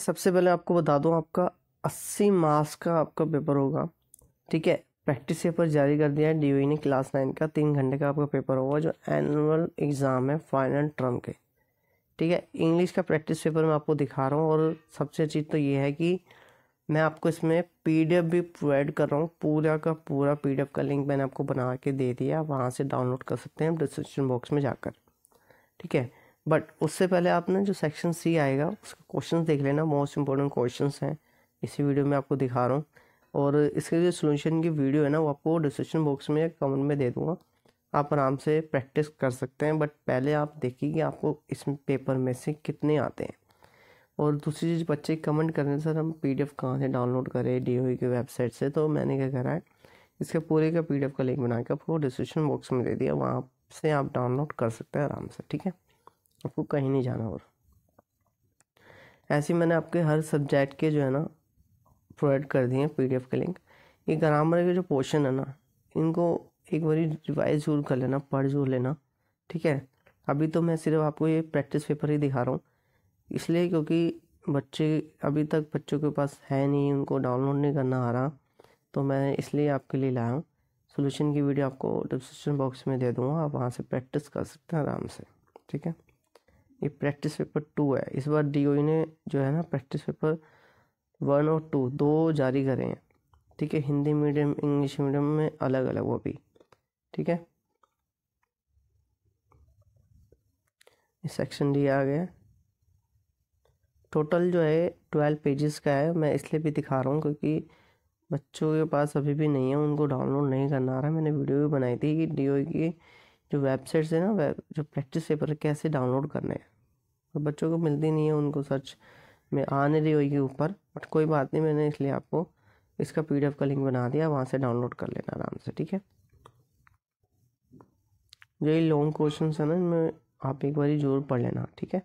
सबसे पहले आपको बता दूँ आपका अस्सी मार्क्स का आपका पेपर होगा ठीक है प्रैक्टिस पेपर जारी कर दिया है डी e ने क्लास नाइन का तीन घंटे का आपका पेपर होगा जो एनुअल एग्ज़ाम है फाइनल टर्म के ठीक है इंग्लिश का प्रैक्टिस पेपर मैं आपको दिखा रहा हूँ और सबसे अच्छी तो ये है कि मैं आपको इसमें पी भी प्रोवाइड कर रहा हूँ पूरा का पूरा पी का लिंक मैंने आपको बना के दे दिया वहाँ से डाउनलोड कर सकते हैं डिस्क्रिप्शन बॉक्स में जाकर ठीक है बट उससे पहले आपने जो सेक्शन सी आएगा उसका क्वेश्चन देख लेना मोस्ट इंपॉर्टेंट क्वेश्चन हैं इसी वीडियो में आपको दिखा रहा हूँ और इसके जो सोल्यूशन की वीडियो है ना वो आपको डिस्क्रिप्शन बॉक्स में या कमेंट में दे दूँगा आप आराम से प्रैक्टिस कर सकते हैं बट पहले आप देखिए कि आपको इस पेपर में से कितने आते हैं और दूसरी चीज़ बच्चे कमेंट कर रहे हैं सर हम पी डी एफ़ कहाँ से डाउनलोड करें डी ओ की वेबसाइट से तो मैंने क्या करा है इसके पूरे का पी डी एफ़ का लिंक बना के आपको डिस्क्रिप्शन बॉक्स में दे दिया वहाँ से आप डाउनलोड कर सकते हैं आराम से ठीक है आपको कहीं नहीं जाना और ऐसे मैंने आपके हर सब्जेक्ट के जो है ना प्रोवाइड कर दिए हैं पीडीएफ के लिंक ये ग्रामर के जो पोर्शन है ना इनको एक बार रिवाइज जरूर कर लेना पढ़ जरूर लेना ठीक है अभी तो मैं सिर्फ आपको ये प्रैक्टिस पेपर ही दिखा रहा हूँ इसलिए क्योंकि बच्चे अभी तक बच्चों के पास है नहीं उनको डाउनलोड नहीं करना आ रहा तो मैं इसलिए आपके लिए लाया हूँ सोल्यूशन की वीडियो आपको डिस्क्रिप्शन बॉक्स में दे दूँगा आप वहाँ से प्रैक्टिस कर सकते हैं आराम से ठीक है ये प्रैक्टिस पेपर टू है इस बार डी e ने जो है ना प्रैक्टिस पेपर वन और टू दो जारी करे हैं ठीक है हिंदी मीडियम इंग्लिश मीडियम में अलग अलग वो भी ठीक है सेक्शन डी आ गया टोटल जो है ट्वेल्व पेजेस का है मैं इसलिए भी दिखा रहा हूँ क्योंकि बच्चों के पास अभी भी नहीं है उनको डाउनलोड नहीं करना आ रहा मैंने वीडियो भी बनाई थी कि डी e की जो वेबसाइट्स है ना जो प्रैक्टिस पेपर कैसे डाउनलोड करने हैं और बच्चों को मिलती नहीं है उनको सर्च में आ नहीं रही होगी ऊपर बट कोई बात नहीं मैंने इसलिए आपको इसका पी का लिंक बना दिया वहाँ से डाउनलोड कर लेना आराम से ठीक है जो ये लॉन्ग क्वेश्चन है ना इनमें आप एक बार जरूर पढ़ लेना ठीक है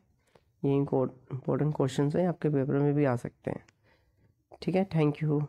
यही इंपॉर्टेंट क्वेश्चन हैं आपके पेपर में भी आ सकते हैं ठीक है थैंक यू